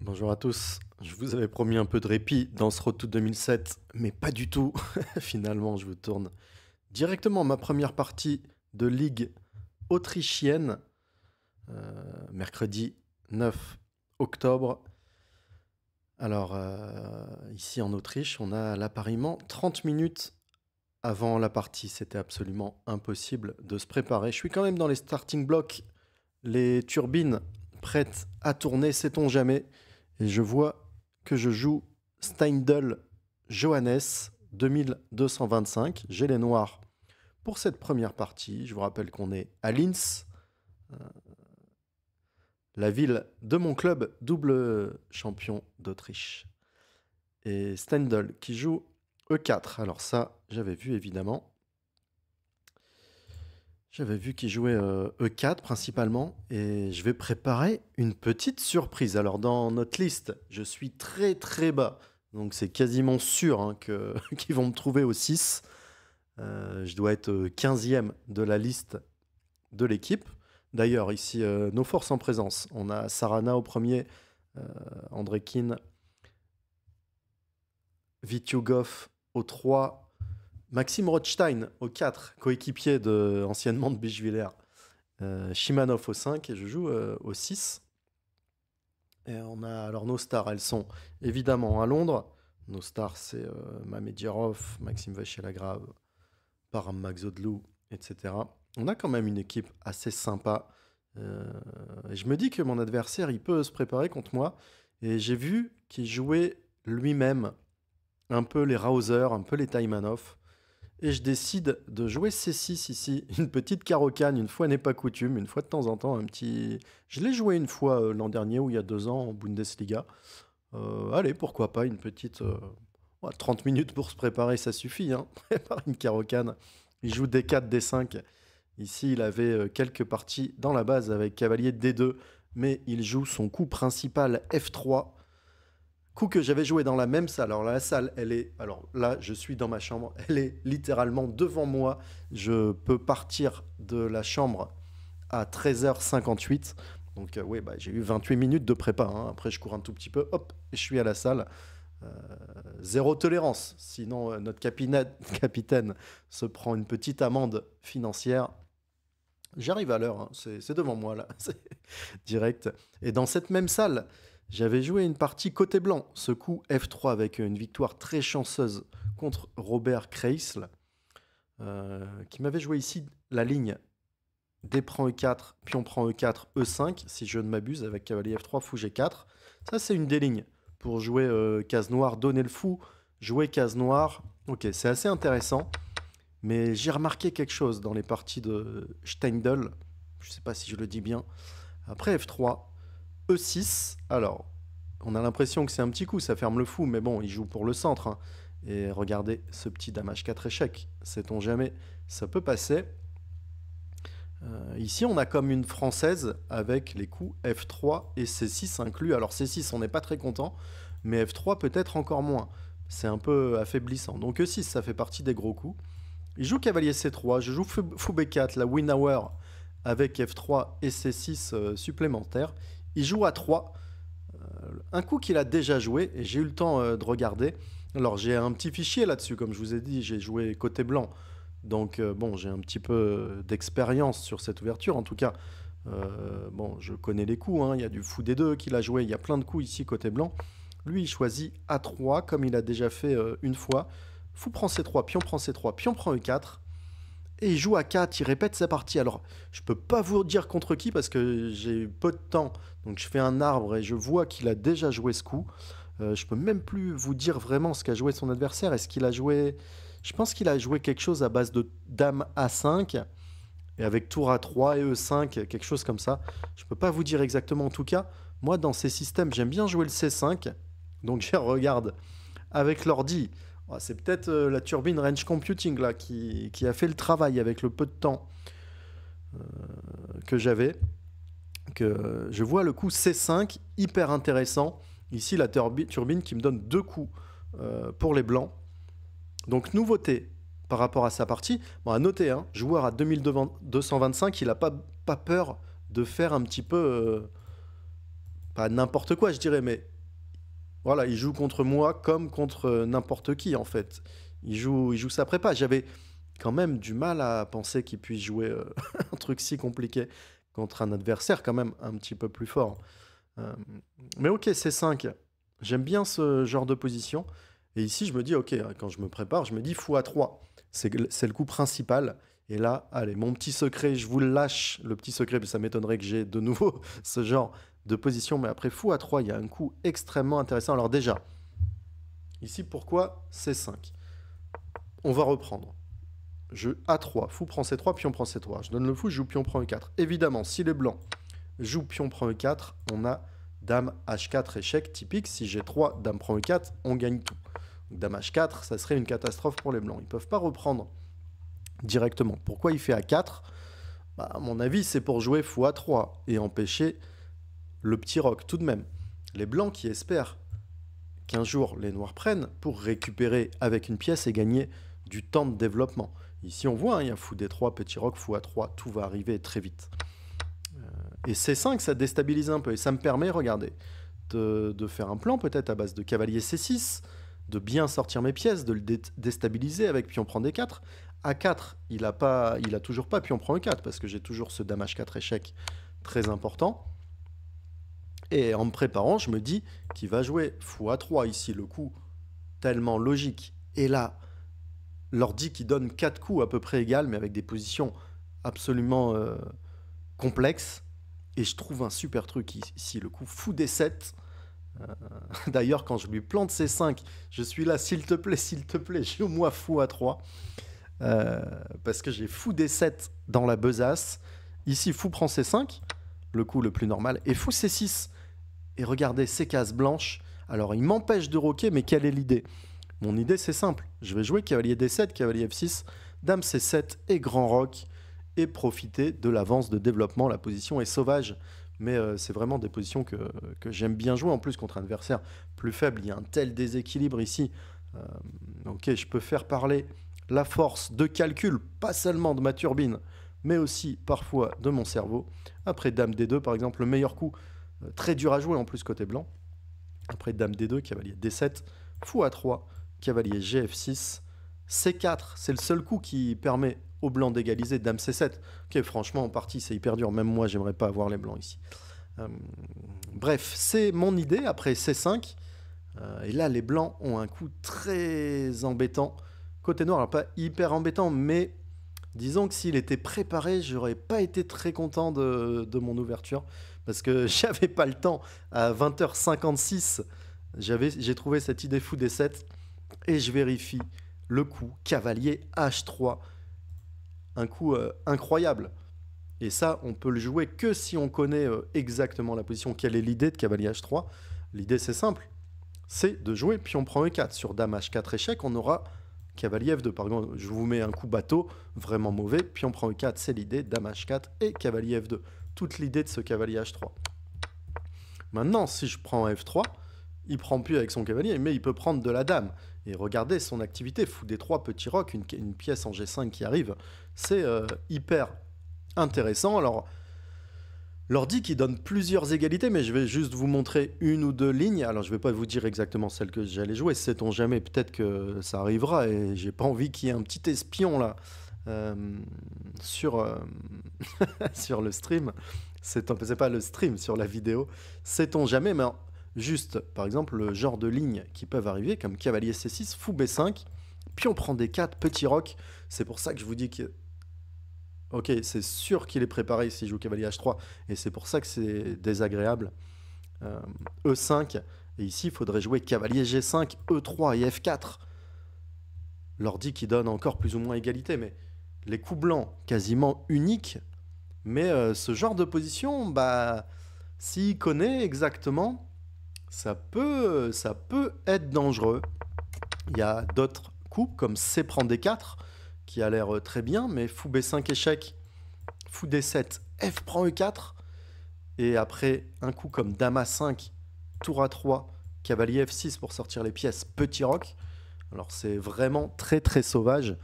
Bonjour à tous. Je vous avais promis un peu de répit dans ce Road 2007, mais pas du tout. Finalement, je vous tourne directement ma première partie de Ligue autrichienne, euh, mercredi 9 octobre. Alors, euh, ici en Autriche, on a l'appariement 30 minutes avant la partie. C'était absolument impossible de se préparer. Je suis quand même dans les starting blocks, les turbines prêtes à tourner, sait-on jamais. Et je vois que je joue Steindl Johannes 2225. J'ai les noirs pour cette première partie. Je vous rappelle qu'on est à Linz, euh, la ville de mon club, double champion d'Autriche. Et Steindl qui joue E4. Alors ça, j'avais vu évidemment. J'avais vu qu'ils jouait E4 euh, e principalement et je vais préparer une petite surprise. Alors dans notre liste, je suis très très bas, donc c'est quasiment sûr hein, que, qu'ils vont me trouver au 6. Euh, je dois être 15e euh, de la liste de l'équipe. D'ailleurs, ici, nos forces en présence. On a Sarana au premier, André Kin, Vitiugov au 3, Maxime Rothstein au 4, coéquipier de, anciennement de Bichviller. Euh, au 5 et je joue euh, au 6. Et on a alors nos stars, elles sont évidemment à Londres. Nos stars, c'est euh, Maxime Vachelagrave, Param Maxodlou, etc. On a quand même une équipe assez sympa. Euh, je me dis que mon adversaire, il peut se préparer contre moi. Et j'ai vu qu'il jouait lui-même un peu les Rausers, un peu les Taimanov et je décide de jouer C6 ici, une petite carocane, une fois n'est pas coutume, une fois de temps en temps, un petit... Je l'ai joué une fois euh, l'an dernier ou il y a deux ans en Bundesliga. Euh, allez, pourquoi pas, une petite... 30 euh, minutes pour se préparer, ça suffit, hein prépare une carocane. Il joue D4, D5. Ici, il avait quelques parties dans la base avec cavalier D2, mais il joue son coup principal F3 Coup que j'avais joué dans la même salle. Alors la salle, elle est. Alors là, je suis dans ma chambre. Elle est littéralement devant moi. Je peux partir de la chambre à 13h58. Donc euh, oui, bah, j'ai eu 28 minutes de prépa. Hein. Après, je cours un tout petit peu. Hop, je suis à la salle. Euh, zéro tolérance. Sinon, euh, notre capitaine se prend une petite amende financière. J'arrive à l'heure. Hein. C'est devant moi là. C'est direct. Et dans cette même salle j'avais joué une partie côté blanc, ce coup F3 avec une victoire très chanceuse contre Robert Kreisl, euh, qui m'avait joué ici la ligne D prend E4, puis on prend E4, E5, si je ne m'abuse, avec cavalier F3, fou G4. Ça, c'est une des lignes pour jouer euh, case noire, donner le fou, jouer case noire. Ok, c'est assez intéressant, mais j'ai remarqué quelque chose dans les parties de Steindl. Je ne sais pas si je le dis bien. Après F3, E6. Alors, on a l'impression que c'est un petit coup, ça ferme le fou, mais bon, il joue pour le centre. Hein. Et regardez ce petit damage 4 échec. Sait-on jamais, ça peut passer. Euh, ici, on a comme une française avec les coups F3 et C6 inclus. Alors C6, on n'est pas très content, mais F3 peut-être encore moins. C'est un peu affaiblissant. Donc E6, ça fait partie des gros coups. Il joue cavalier C3, je joue fou B4, la win hour avec F3 et C6 euh, supplémentaires. Il joue à 3. Euh, un coup qu'il a déjà joué, et j'ai eu le temps euh, de regarder. Alors j'ai un petit fichier là-dessus, comme je vous ai dit, j'ai joué côté blanc. Donc euh, bon, j'ai un petit peu d'expérience sur cette ouverture. En tout cas, bon, je connais les coups. Hein. Il y a du fou des deux qu'il a joué. Il y a plein de coups ici côté blanc. Lui, il choisit A3 comme il a déjà fait une fois. Fou prend C3, pion prend C3, pion prend E4 et il joue à 4, il répète sa partie. Alors, je ne peux pas vous dire contre qui parce que j'ai peu de temps. Donc, je fais un arbre et je vois qu'il a déjà joué ce coup. Je euh, je peux même plus vous dire vraiment ce qu'a joué son adversaire. Est-ce qu'il a joué Je pense qu'il a joué quelque chose à base de dame A5 et avec tour à 3 et E5, quelque chose comme ça. Je ne peux pas vous dire exactement en tout cas. Moi, dans ces systèmes, j'aime bien jouer le C5. Donc, je regarde avec l'ordi c'est peut-être euh, la turbine Range Computing là, qui, a fait le travail avec le peu de temps euh, que j'avais. Que je vois le coup C5 hyper intéressant. Ici, la turbine qui me donne deux coups euh, pour les blancs. Donc, nouveauté par rapport à sa partie. Bon, à noter, hein, joueur à 2225, il n'a pas, pas peur de faire un petit peu. pas n'importe quoi, je dirais, mais voilà, il joue contre moi comme contre n'importe qui, en fait. Il joue, il joue sa prépa. J'avais quand même du mal à penser qu'il puisse jouer euh, un truc si compliqué contre un adversaire quand même un petit peu plus fort. Euh, mais ok, c'est 5. J'aime bien ce genre de position. Et ici, je me dis, ok, hein, quand je me prépare, je me dis fou à 3. C'est le coup principal. Et là, allez, mon petit secret, je vous le lâche. Le petit secret, mais ça m'étonnerait que j'ai de nouveau ce genre de position, mais après fou à 3, il y a un coup extrêmement intéressant. Alors déjà, ici, pourquoi C5 On va reprendre. Je A3, fou prend C3, pion prend C3. Je donne le fou, je joue pion prend E4. Évidemment, si les blancs jouent pion prend E4, on a dame H4 échec typique. Si j'ai 3, dame prend E4, on gagne tout. Donc, dame H4, ça serait une catastrophe pour les blancs. Ils ne peuvent pas reprendre directement. Pourquoi il fait A4 bah, À mon avis, c'est pour jouer fou à 3 et empêcher le petit roc tout de même. Les blancs qui espèrent qu'un jour les noirs prennent pour récupérer avec une pièce et gagner du temps de développement. Ici on voit, hein, il y a fou D3, petit roc, fou A3, tout va arriver très vite. Euh, et C5, ça déstabilise un peu et ça me permet, regardez, de, de faire un plan peut-être à base de cavalier C6, de bien sortir mes pièces, de le déstabiliser avec puis on prend D4. A4, il a, pas, il a toujours pas puis on prend un 4 parce que j'ai toujours ce damage 4 échec très important. Et en me préparant, je me dis qu'il va jouer fou à 3 ici, le coup tellement logique. Et là, l'ordi qui donne 4 coups à peu près égal mais avec des positions absolument euh, complexes. Et je trouve un super truc ici, le coup fou des 7. Euh, d'ailleurs, quand je lui plante ses 5, je suis là, s'il te plaît, s'il te plaît, joue moi fou euh, à 3. parce que j'ai fou des 7 dans la besace. Ici, fou prend ses 5, le coup le plus normal, et fou ses 6 et regardez ces cases blanches. Alors, il m'empêche de roquer, mais quelle est l'idée Mon idée, c'est simple. Je vais jouer cavalier D7, cavalier F6, dame C7 et grand roc et profiter de l'avance de développement. La position est sauvage, mais euh, c'est vraiment des positions que, j'aime bien jouer. En plus, contre un adversaire plus faible, il y a un tel déséquilibre ici. Euh, ok, je peux faire parler la force de calcul, pas seulement de ma turbine, mais aussi parfois de mon cerveau. Après Dame D2, par exemple, le meilleur coup, très dur à jouer en plus côté blanc. Après Dame D2, Cavalier D7, Fou A3, Cavalier GF6, C4, c'est le seul coup qui permet aux blancs d'égaliser Dame C7. Ok, franchement, en partie, c'est hyper dur. Même moi, j'aimerais pas avoir les blancs ici. Euh, bref, c'est mon idée après C5. Euh, et là, les blancs ont un coup très embêtant. Côté noir, pas hyper embêtant, mais disons que s'il était préparé, j'aurais pas été très content de mon ouverture parce que j'avais pas le temps. À 20h56, j'ai trouvé cette idée fou des 7 et je vérifie le coup cavalier H3. Un coup euh, incroyable. Et ça, on peut le jouer que si on connaît euh, exactement la position. Quelle est l'idée de cavalier H3 L'idée, c'est simple. C'est de jouer pion prend E4. Sur dame H4 échec, on aura cavalier F2. Par exemple, je vous mets un coup bateau vraiment mauvais. Pion prend E4, c'est l'idée. Dame H4 et cavalier F2 toute l'idée de ce cavalier H3. Maintenant, si je prends F3, il prend plus avec son cavalier, mais il peut prendre de la dame. Et regardez son activité, fou des trois petits rocs, une, pièce en G5 qui arrive, c'est euh, hyper intéressant. Alors, l'ordi qui donne plusieurs égalités, mais je vais juste vous montrer une ou deux lignes. Alors, je ne vais pas vous dire exactement celle que j'allais jouer, sait-on jamais, peut-être que ça arrivera, et j'ai pas envie qu'il y ait un petit espion là euh, sur, euh, sur le stream. C'est pas le stream, sur la vidéo. Sait-on jamais, mais juste, par exemple, le genre de lignes qui peuvent arriver, comme cavalier C6, fou B5, puis on prend des 4, petit rock. C'est pour ça que je vous dis que. Ok, c'est sûr qu'il est préparé s'il joue cavalier H3, et c'est pour ça que c'est désagréable. E5, euh, e et ici, il faudrait jouer cavalier G5, E3 et F4. L'ordi qui donne encore plus ou moins égalité, mais les coups blancs quasiment uniques. Mais euh, ce genre de position, bah, s'il connaît exactement, ça peut, ça peut être dangereux. Il y a d'autres coups, comme C prend D4 qui a l'air euh, très bien, mais fou B5 échec, fou D7, F prend E4. Et après un coup comme Dame 5 Tour A3, Cavalier F6 pour sortir les pièces, petit rock. Alors c'est vraiment très très sauvage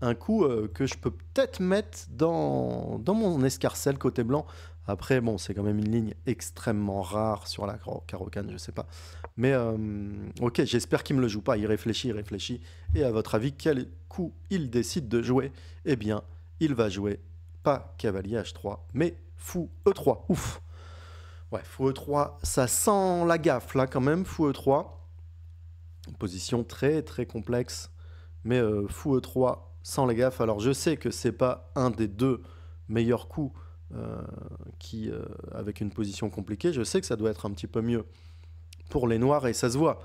un coup euh, que je peux peut-être mettre dans, mon escarcelle côté blanc. Après, bon, c'est quand même une ligne extrêmement rare sur la carocane, je sais pas. Mais euh, ok, j'espère qu'il me le joue pas. Il réfléchit, il réfléchit. Et à votre avis, quel coup il décide de jouer Eh bien, il va jouer pas cavalier H3, mais fou E3. Ouf Ouais, fou E3, ça sent la gaffe là quand même, fou E3. Une position très très complexe. Mais euh, fou E3, sans les gaffes. Alors je sais que c'est pas un des deux meilleurs coups euh, qui, euh, avec une position compliquée, je sais que ça doit être un petit peu mieux pour les noirs et ça se voit.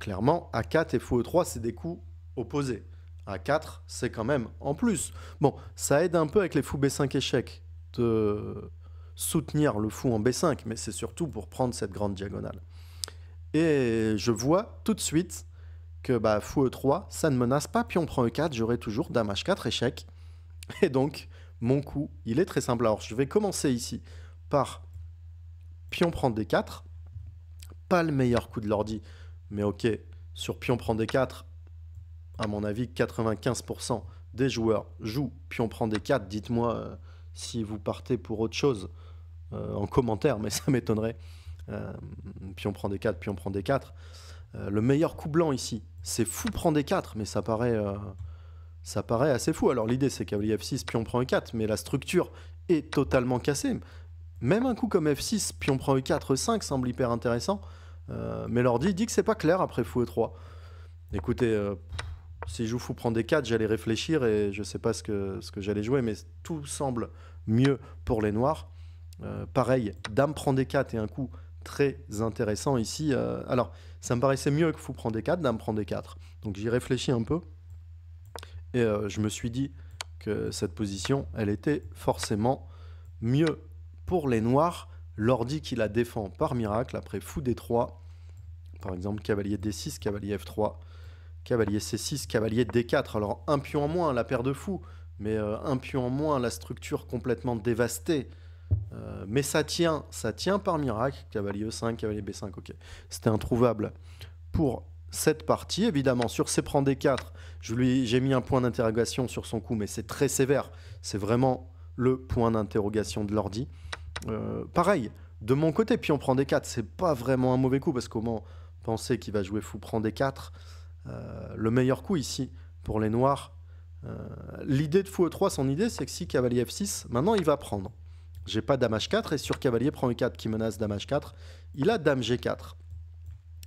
Clairement, A4 et fou E3, c'est des coups opposés. A4, c'est quand même en plus. Bon, ça aide un peu avec les fous B5 échecs de soutenir le fou en B5, mais c'est surtout pour prendre cette grande diagonale. Et je vois tout de suite que bah, fou E3, ça ne menace pas, puis on prend E4, j'aurai toujours damage 4 échec. Et donc, mon coup, il est très simple. Alors, je vais commencer ici par pion prend D4. Pas le meilleur coup de l'ordi, mais ok, sur pion prend D4, à mon avis, 95% des joueurs jouent pion prend D4. Dites-moi euh, si vous partez pour autre chose euh, en commentaire, mais ça m'étonnerait. Euh, pion prend D4, pion prend D4. Euh, le meilleur coup blanc ici. C'est fou, prend des 4, mais ça paraît, euh, ça paraît assez fou. Alors l'idée, c'est cavalier F6, on prend E4, mais la structure est totalement cassée. Même un coup comme F6, puis on prend E4, 5 e semble hyper intéressant, euh, mais l'ordi dit que c'est pas clair après fou E3. Écoutez, si je joue fou prend des 4, j'allais réfléchir et je sais pas ce que, ce que j'allais jouer, mais tout semble mieux pour les noirs. pareil, dame prend des 4 et un coup très intéressant ici. Euh, alors, ça me paraissait mieux que fou prend des 4 dame prendre des 4. Donc j'y réfléchis un peu. Et euh, je me suis dit que cette position, elle était forcément mieux pour les noirs. L'ordi qui la défend par miracle après fou d3. Par exemple, cavalier d6, cavalier f3, cavalier c6, cavalier d4. Alors un pion en moins, la paire de fous, mais euh, un pion en moins, la structure complètement dévastée. Euh, mais ça tient, ça tient par miracle. Cavalier E5, cavalier B5, ok. C'était introuvable pour cette partie. Évidemment, sur C prend D4, j'ai mis un point d'interrogation sur son coup, mais c'est très sévère. C'est vraiment le point d'interrogation de l'ordi. Euh, pareil, de mon côté, puis on prend D4, c'est pas vraiment un mauvais coup, parce qu'au moment penser qu'il va jouer fou prend D4, euh, le meilleur coup ici pour les noirs. L'idée de fou E3, son idée, c'est que si cavalier F6, maintenant il va prendre. J'ai pas dame h4 et sur cavalier prend e4 qui menace dame h4. Il a dame g4.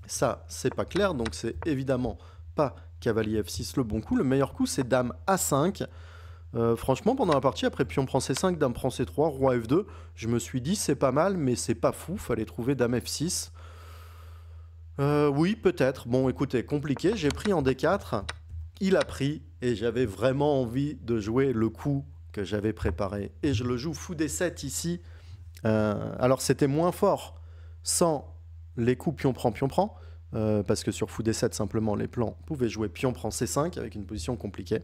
Ça, c'est pas clair, donc c'est évidemment pas cavalier f6 le bon coup. Le meilleur coup, c'est dame a5. Euh, franchement, pendant la partie, après pion prend c5, dame prend c3, roi f2, je me suis dit c'est pas mal, mais c'est pas fou, fallait trouver dame f6. Euh, oui, peut-être. Bon, écoutez, compliqué, j'ai pris en d4, il a pris, et j'avais vraiment envie de jouer le coup que j'avais préparé. Et je le joue fou des 7 ici. Euh, alors c'était moins fort sans les coups pion prend pion prend. Euh, parce que sur fou des 7 simplement les plans pouvaient jouer pion prend c5 avec une position compliquée.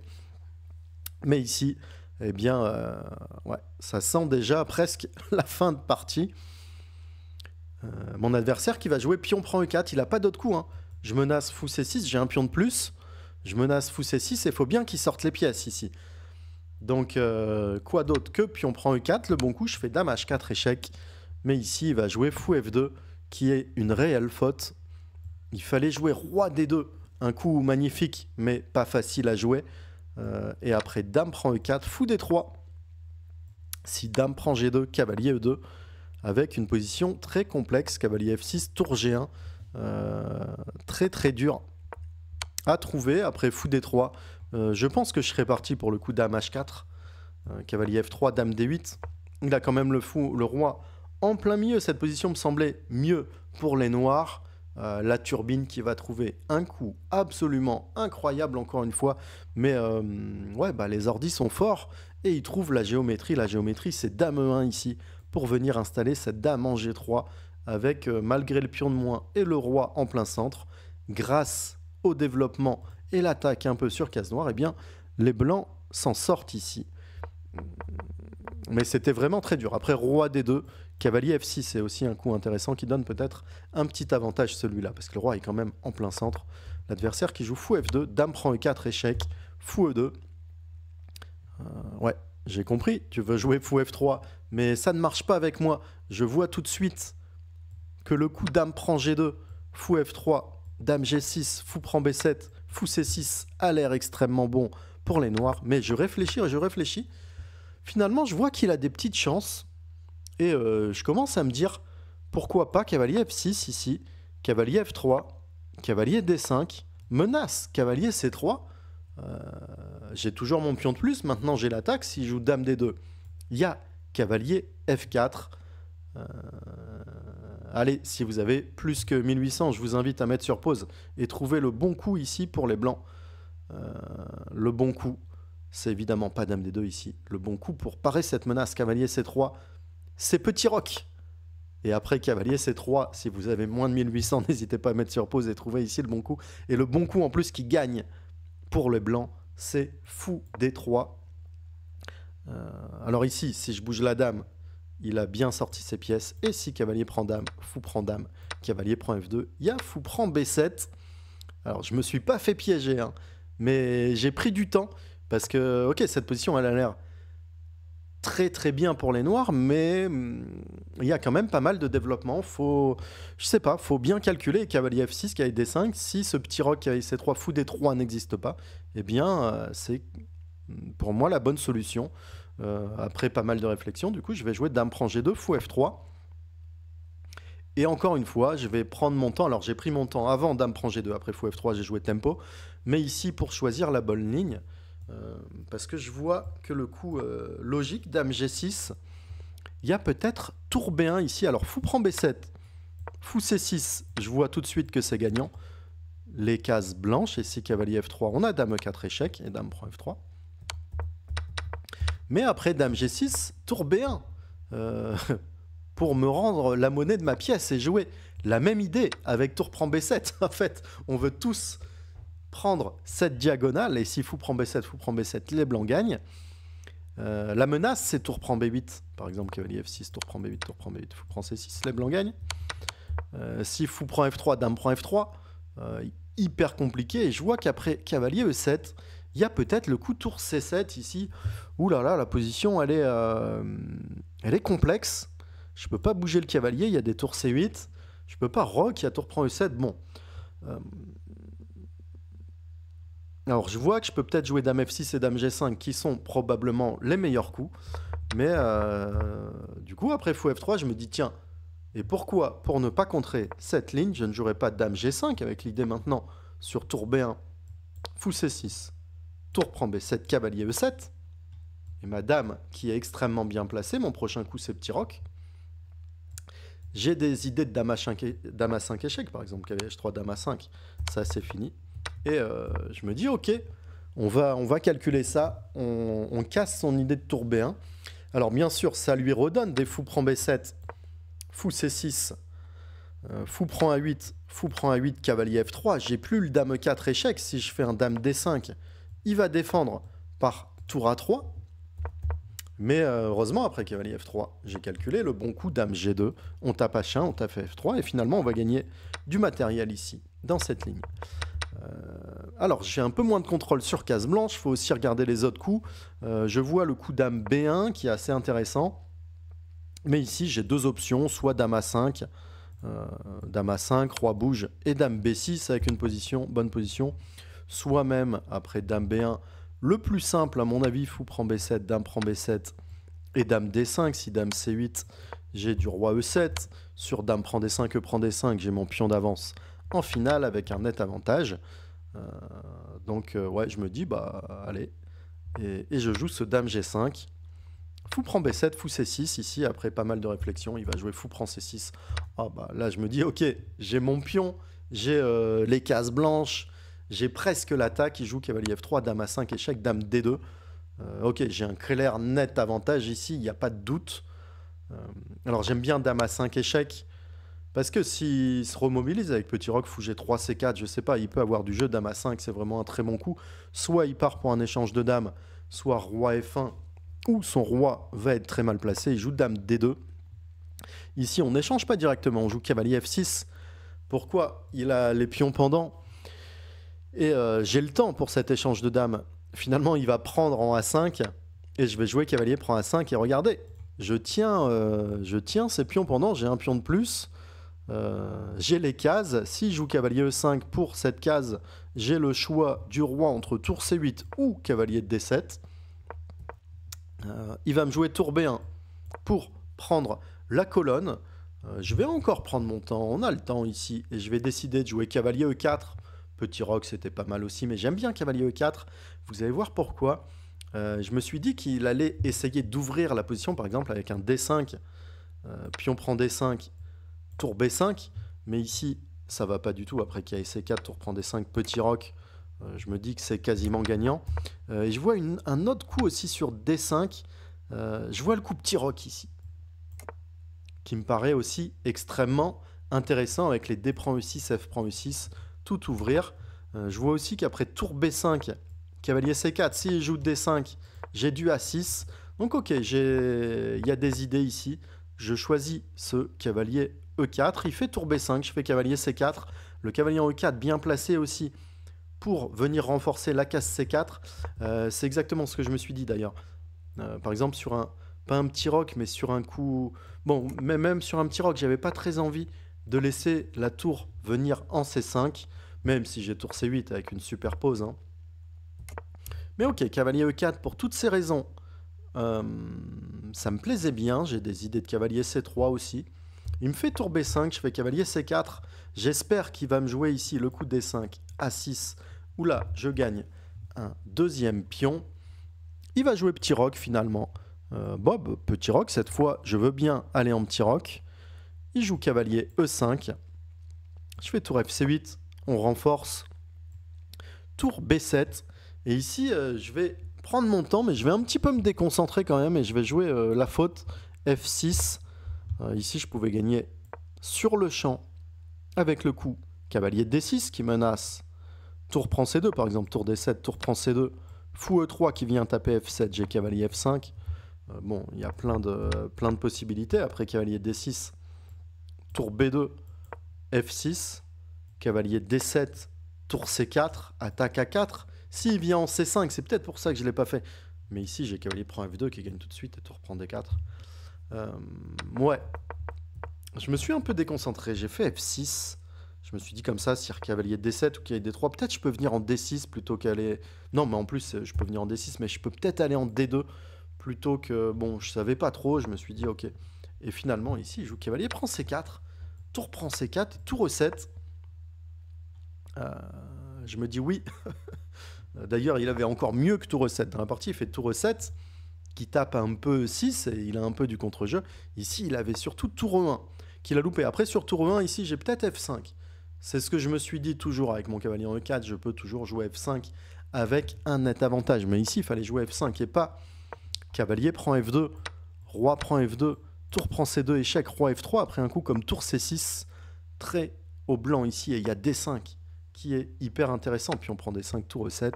Mais ici, eh bien, euh, ouais, ça sent déjà presque la fin de partie. mon adversaire qui va jouer pion prend e4, il n'a pas d'autre coup. Hein. Je menace fou c6, j'ai un pion de plus. Je menace fou c6 et il faut bien qu'il sorte les pièces ici. Donc, euh, quoi d'autre que pion prend e4, le bon coup, je fais dame h4 échec. Mais ici, il va jouer fou f2, qui est une réelle faute. Il fallait jouer roi d2, un coup magnifique, mais pas facile à jouer. Euh, et après, dame prend e4, fou d3. Si dame prend g2, cavalier e2, avec une position très complexe, cavalier f6, tour g1, euh, très très dur à trouver. Après, fou d3, euh, je pense que je serais parti pour le coup dame h4, euh, cavalier f3, dame d8. Il a quand même le fou, le roi en plein milieu. Cette position me semblait mieux pour les noirs. Euh, la turbine qui va trouver un coup absolument incroyable encore une fois. Mais ouais, bah, les ordis sont forts et ils trouvent la géométrie. La géométrie, c'est dame 1 ici pour venir installer cette dame en g3 avec malgré le pion de moins et le roi en plein centre. Grâce au développement et l'attaque un peu sur case noire, eh bien, les Blancs s'en sortent ici. Mais c'était vraiment très dur. Après, roi D2, cavalier F6, c'est aussi un coup intéressant qui donne peut-être un petit avantage celui-là, parce que le roi est quand même en plein centre. L'adversaire qui joue fou F2, dame prend E4, échec, fou E2. Euh, ouais, j'ai compris, tu veux jouer fou F3, mais ça ne marche pas avec moi. Je vois tout de suite que le coup dame prend G2, fou F3, dame G6, fou prend B7, c 6 a l'air extrêmement bon pour les Noirs, mais je réfléchis et je réfléchis. Finalement, je vois qu'il a des petites chances. Et euh, je commence à me dire, pourquoi pas cavalier F6 ici, cavalier F3, cavalier D5, menace, cavalier C3. Euh, j'ai toujours mon pion de plus, maintenant j'ai l'attaque, s'il joue dame D2, il y a cavalier F4 allez, si vous avez plus que 1800, je vous invite à mettre sur pause et trouver le bon coup ici pour les blancs. Euh, le bon coup, c'est évidemment pas dame des deux ici. Le bon coup pour parer cette menace, cavalier C3, c'est petit roc. Et après cavalier C3, si vous avez moins de 1800, n'hésitez pas à mettre sur pause et trouver ici le bon coup. Et le bon coup en plus qui gagne pour les blancs, c'est fou D3. Euh, alors ici, si je bouge la dame, il a bien sorti ses pièces. Et si cavalier prend dame, fou prend dame, cavalier prend f2, il y a fou prend b7. Alors je me suis pas fait piéger, hein. mais j'ai pris du temps parce que, ok, cette position elle a l'air très très bien pour les noirs, mais hmm, il y a quand même pas mal de développement. Faut, je sais pas, faut bien calculer. Cavalier F6, Cavalier D5, si ce petit roc avec c3, fou D3 n'existe pas, eh bien, euh, c'est hmm, pour moi la bonne solution. Euh, après pas mal de réflexions, du coup, je vais jouer Dame prend G2, fou F3. Et encore une fois, je vais prendre mon temps. Alors j'ai pris mon temps avant Dame prend G2, après fou F3, j'ai joué tempo. Mais ici, pour choisir la bonne ligne, euh, parce que je vois que le coup euh, logique, Dame G6, il y a peut-être tour B1 ici. Alors fou prend B7, fou C6, je vois tout de suite que c'est gagnant. Les cases blanches, et si cavalier F3, on a Dame 4 échec et Dame prend F3. Mais après Dame G6, tour B1. pour me rendre la monnaie de ma pièce et jouer. La même idée avec tour prend B7. En fait, on veut tous prendre cette diagonale. Et si fou prend B7, fou prend B7, les blancs gagnent. Euh, la menace, c'est tour prend B8. Par exemple, cavalier F6, tour prend B8, tour prend B8, fou prend C6, les blancs gagnent. Euh, si fou prend F3, dame prend F3, euh, hyper compliqué. Et je vois qu'après cavalier E7, il y a peut-être le coup tour C7 ici. Ouh là là, la position, euh, elle est, complexe. Je peux pas bouger le cavalier, il y a des tours C8. Je peux pas rock, il y a tour prend E7. Bon. Euh, alors, je vois que je peux peut-être jouer dame F6 et dame G5, qui sont probablement les meilleurs coups. Mais euh, du coup, après fou F3, je me dis, tiens, et pourquoi, pour ne pas contrer cette ligne, je ne jouerai pas dame G5 avec l'idée maintenant sur tour B1, fou C6, tour prend B7, cavalier E7. Et ma dame, qui est extrêmement bien placée, mon prochain coup c'est petit roc. J'ai des idées de dame à, 5, dame à 5 échec, par exemple, cavalier H3, dame à 5. Ça c'est fini. Et euh, je me dis, ok, on va, on va calculer ça. On, casse son idée de tour B1. Alors bien sûr, ça lui redonne des fous prend B7, fou C6, euh, fou prend A8, fou prend A8, cavalier F3. J'ai plus le dame 4 échec si je fais un dame D5. Il va défendre par tour à 3. Mais euh, heureusement, après cavalier F3, j'ai calculé le bon coup dame G2. On tape H1, on tape F3, et finalement, on va gagner du matériel ici, dans cette ligne. Euh, alors, j'ai un peu moins de contrôle sur case blanche. Il faut aussi regarder les autres coups. Euh, je vois le coup dame B1 qui est assez intéressant. Mais ici, j'ai deux options soit dame A5, dame A5, roi bouge, et dame B6 avec une position, bonne position soi-même après Dame B1. Le plus simple, à mon avis, fou prend B7, Dame prend B7 et Dame D5. Si Dame C8, j'ai du Roi E7. Sur Dame prend D5, E prend D5, j'ai mon pion d'avance en finale avec un net avantage. Euh, donc, euh, ouais, je me dis, bah, allez. Et, je joue ce Dame G5. Fou prend B7, fou C6. Ici, après pas mal de réflexion, il va jouer fou prend C6. Ah bah là, je me dis, ok, j'ai mon pion, j'ai euh, les cases blanches, j'ai presque l'attaque, il joue cavalier F3, dame A5, échec, dame D2. Euh, ok, j'ai un clair net avantage ici, il n'y a pas de doute. Euh, alors j'aime bien dame A5, échec, parce que s'il se remobilise avec petit roc, fou G3, C4, je sais pas, il peut avoir du jeu, dame A5, c'est vraiment un très bon coup. Soit il part pour un échange de dames, soit roi F1, Ou son roi va être très mal placé, il joue dame D2. Ici, on n'échange pas directement, on joue cavalier F6. Pourquoi Il a les pions pendants. Et euh, j'ai le temps pour cet échange de dames. Finalement, il va prendre en A5 et je vais jouer cavalier prend A5 et regardez, je tiens, euh, je tiens ces pions pendant, j'ai un pion de plus. Euh, j'ai les cases. Si joue cavalier E5 pour cette case, j'ai le choix du roi entre tour C8 ou cavalier de D7. il va me jouer tour B1 pour prendre la colonne. je vais encore prendre mon temps, on a le temps ici, et je vais décider de jouer cavalier E4 Petit Rock, c'était pas mal aussi, mais j'aime bien Cavalier E4. Vous allez voir pourquoi. Euh, je me suis dit qu'il allait essayer d'ouvrir la position, par exemple, avec un D5. Euh, puis on prend D5, tour B5. Mais ici, ça va pas du tout. Après qu'il y a C4, e tour prend D5, petit Rock, euh, je me dis que c'est quasiment gagnant. et je vois un autre coup aussi sur D5. je vois le coup petit rock ici. Qui me paraît aussi extrêmement intéressant avec les D prend e 6 F prend U6 ouvrir. Euh, je vois aussi qu'après tour B5, cavalier C4, s'il joue D5, j'ai dû A6. Donc ok, il y a des idées ici. Je choisis ce cavalier E4, il fait tour B5, je fais cavalier C4. Le cavalier en E4 bien placé aussi pour venir renforcer la case C4. Euh, c'est exactement ce que je me suis dit d'ailleurs. Euh, par exemple, sur un, pas un petit roc, mais sur un coup. Bon, mais même sur un petit roc, j'avais pas très envie de laisser la tour venir en C5, même si j'ai tour C8 avec une super Hein. Mais ok, cavalier E4, pour toutes ces raisons, euh, ça me plaisait bien. J'ai des idées de cavalier C3 aussi. Il me fait tour B5, je fais cavalier C4. J'espère qu'il va me jouer ici le coup D5, à 6 Où là, je gagne un deuxième pion. Il va jouer petit rock finalement. Euh, Bob, petit rock cette fois, je veux bien aller en petit rock joue cavalier E5. Je fais tour fc 8 On renforce. Tour B7. Et ici, euh, je vais prendre mon temps, mais je vais un petit peu me déconcentrer quand même. Et je vais jouer euh, la faute F6. Euh, ici, je pouvais gagner sur le champ avec le coup cavalier D6 qui menace. Tour prend C2 par exemple, tour D7, tour prend C2, fou E3 qui vient taper F7, j'ai cavalier F5. bon, il y a plein de, plein de possibilités. Après cavalier D6, tour B2, F6, cavalier D7, tour C4, attaque A4. S'il vient en C5, c'est peut-être pour ça que je ne l'ai pas fait. Mais ici, j'ai cavalier prend F2 qui gagne tout de suite et tour prend D4. Euh, ouais. Je me suis un peu déconcentré. J'ai fait F6. Je me suis dit comme ça, si cavalier D7 ou cavalier D3, peut-être je peux venir en D6 plutôt qu'aller... Non, mais en plus, euh, je peux venir en D6, mais je peux peut-être aller en D2 plutôt que... Bon, je savais pas trop, je me suis dit, ok. Et finalement, ici, il joue cavalier, prend C4 tour prend C4 tour tout recette. Euh, je me dis oui. D'ailleurs, il avait encore mieux que tout recette. Dans la partie, il fait tout recette qui tape un peu 6 et il a un peu du contre-jeu. Ici, il avait surtout tour 1 qu'il a loupé. Après, sur tour 1, ici, j'ai peut-être F5. C'est ce que je me suis dit toujours avec mon cavalier en E4. Je peux toujours jouer F5 avec un net avantage. Mais ici, il fallait jouer F5 et pas cavalier prend F2, roi prend F2. Tour prend C2, échec, roi F3, après un coup comme tour C6, très au blanc ici, et il y a D5, qui est hyper intéressant. Puis on prend D5, tour E7,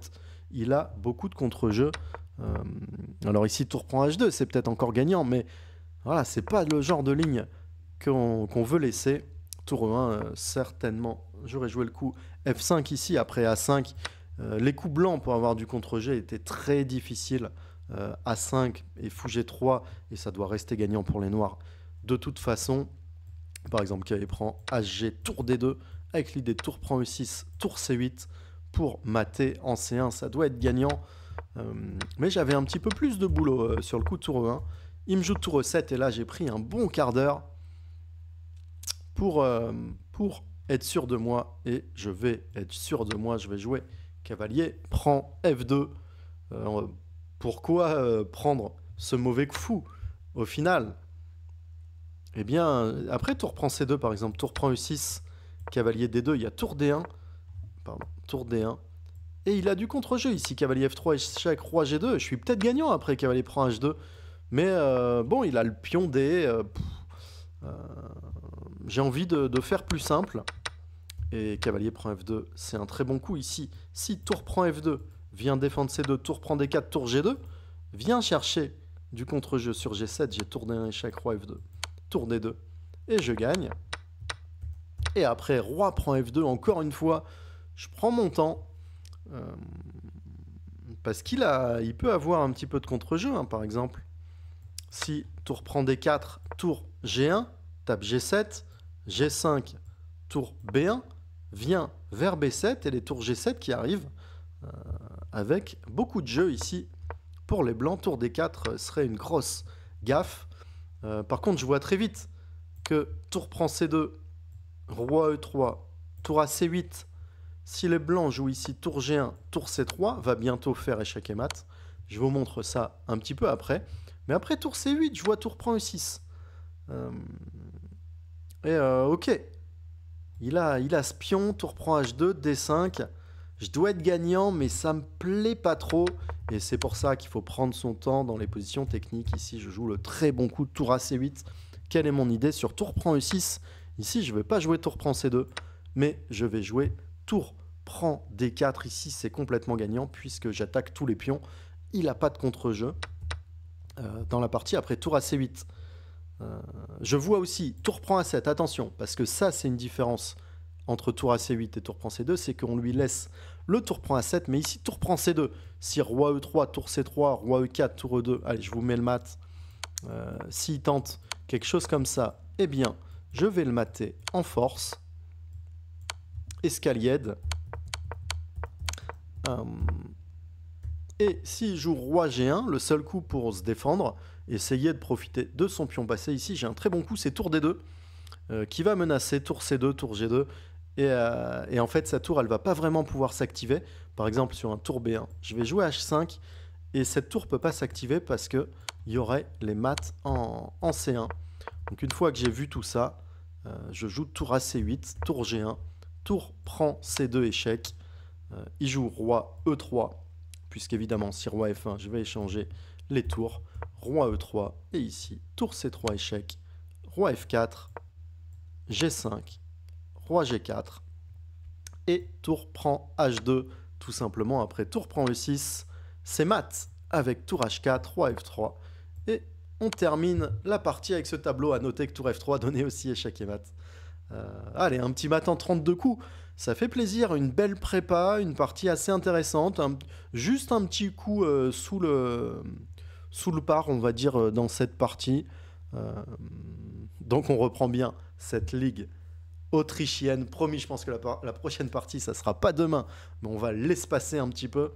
il a beaucoup de contre-jeux. Euh, alors ici, tour prend H2, c'est peut-être encore gagnant, mais voilà, c'est pas le genre de ligne qu'on veut laisser. Tour 1 e euh, certainement, j'aurais joué le coup F5 ici, après A5. Euh, les coups blancs pour avoir du contre-jeu étaient très difficiles. A5 euh, et fou G3, et ça doit rester gagnant pour les noirs de toute façon. Par exemple, KV prend HG, tour D2, avec l'idée tour prend E6, tour C8, pour mater en C1, ça doit être gagnant. Euh, mais j'avais un petit peu plus de boulot euh, sur le coup tour E1. Il me joue tour E7 et là j'ai pris un bon quart d'heure pour, pour être sûr de moi. Et je vais être sûr de moi, je vais jouer cavalier, prend F2 pourquoi euh, prendre ce mauvais fou au final Eh bien, après tour prend C2 par exemple, tour prend E6, cavalier D2, il y a tour D1, pardon, tour D1, et il a du contre-jeu ici, cavalier F3, échec, roi G2, je suis peut-être gagnant après cavalier prend H2, mais euh, bon, il a le pion D, euh, j'ai envie de faire plus simple, et cavalier prend F2, c'est un très bon coup ici, si tour prend F2, Viens défendre C2, tour prend D4, tour G2. Viens chercher du contre-jeu sur G7, j'ai tourné un échec, roi F2, tour D2, et je gagne. Et après, roi prend F2, encore une fois, je prends mon temps. Euh, parce qu'il il peut avoir un petit peu de contre-jeu, hein, par exemple. Si tour prend D4, tour G1, tape G7, G5, tour B1, vient vers B7 et les tours G7 qui arrivent avec beaucoup de jeux ici. Pour les blancs, tour d 4 serait une grosse gaffe. Euh, par contre, je vois très vite que tour prend C2, roi E3, tour à C8. Si les blancs jouent ici tour G1, tour C3, va bientôt faire échec et mat. Je vous montre ça un petit peu après. Mais après tour C8, je vois tour prend E6. Euh, et euh, ok. il a spion, tour prend H2, D5 je dois être gagnant, mais ça me plaît pas trop. Et c'est pour ça qu'il faut prendre son temps dans les positions techniques. Ici, je joue le très bon coup de tour à C8. Quelle est mon idée sur tour prend E6 Ici, je ne vais pas jouer tour prend C2, mais je vais jouer tour prend D4. Ici, c'est complètement gagnant puisque j'attaque tous les pions. Il n'a pas de contre-jeu euh, dans la partie après tour à C8. Euh, je vois aussi tour prend A7, attention, parce que ça c'est une différence entre tour à C8 et tour prend C2, c'est qu'on lui laisse le tour prend a 7, mais ici, tour prend C2. Si roi E3, tour C3, roi E4, tour E2, allez, je vous mets le mat. Euh, s'il tente quelque chose comme ça, eh bien, je vais le mater en force. Escaliade. Euh, et s'il joue roi G1, le seul coup pour se défendre, essayer de profiter de son pion passé. Ici, j'ai un très bon coup, c'est tour D2, euh, qui va menacer tour C2, tour G2. Euh, et, en fait, sa tour, elle va pas vraiment pouvoir s'activer. Par exemple, sur un tour B1, je vais jouer H5 et cette tour peut pas s'activer parce que il y aurait les maths en, C1. Donc une fois que j'ai vu tout ça, euh, je joue tour c 8 tour G1, tour prend C2 échec. Euh, il joue roi E3, puisqu'évidemment, si roi F1, je vais échanger les tours. Roi E3 et ici, tour C3 échec, roi F4, G5 3 g4. Et tour prend h2, tout simplement. Après tour prend e6, c'est mat avec tour h4, 3 f3. Et on termine la partie avec ce tableau. À noter que tour f3 donnait aussi échec et mat. Euh, allez, un petit mat en 32 coups. Ça fait plaisir, une belle prépa, une partie assez intéressante. juste un petit coup euh, sous, le, sous le par, on va dire, euh, dans cette partie. donc on reprend bien cette ligue autrichienne. Promis, je pense que la, prochaine partie, ça sera pas demain, mais on va l'espacer un petit peu.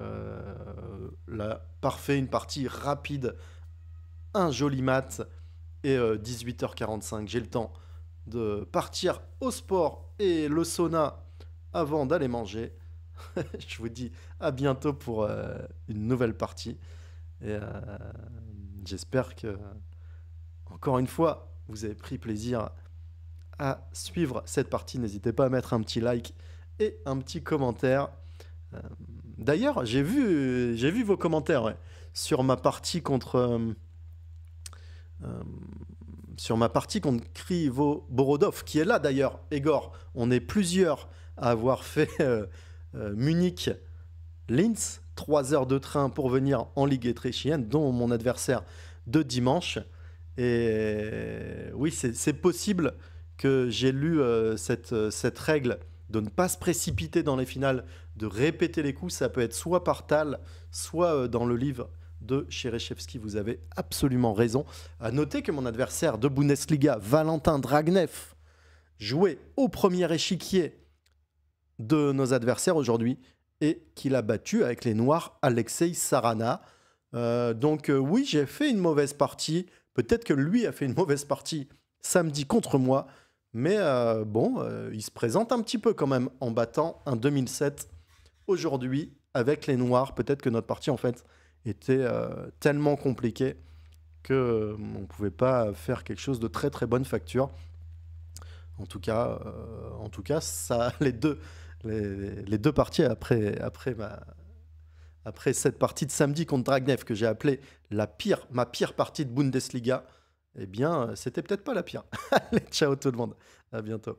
Euh, parfait, une partie rapide, un joli mat, et 18h45, euh, j'ai le temps de partir au sport et le sauna avant d'aller manger. je vous dis à bientôt pour euh, une nouvelle partie. Et j'espère que, encore une fois, vous avez pris plaisir à suivre cette partie. N'hésitez pas à mettre un petit like et un petit commentaire. Euh, d'ailleurs, j'ai vu, j'ai vu vos commentaires sur ma partie contre. Euh, euh, sur ma partie contre Krivo Borodov, qui est là d'ailleurs, Egor. On est plusieurs à avoir fait Munich, Linz, 3 heures de train pour venir en Ligue étréchienne, dont mon adversaire de dimanche. Et oui, c'est possible que j'ai lu euh, cette, euh, cette règle de ne pas se précipiter dans les finales, de répéter les coups. Ça peut être soit par Tal, soit euh, dans le livre de Cherechevski. Vous avez absolument raison. À noter que mon adversaire de Bundesliga, Valentin Dragnev, jouait au premier échiquier de nos adversaires aujourd'hui et qu'il a battu avec les Noirs Alexei Sarana. donc oui, j'ai fait une mauvaise partie. Peut-être que lui a fait une mauvaise partie samedi contre moi. Mais euh, bon, euh, il se présente un petit peu quand même en battant un 2007 aujourd'hui avec les Noirs. Peut-être que notre partie en fait était euh, tellement compliquée que on ne pouvait pas faire quelque chose de très très bonne facture. En tout cas, en tout cas, les deux, les, deux parties après après après cette partie de samedi contre Dragnev que j'ai appelée la pire, ma pire partie de Bundesliga eh bien, euh, c'était peut-être pas la pire. Allez, ciao tout le monde. À bientôt.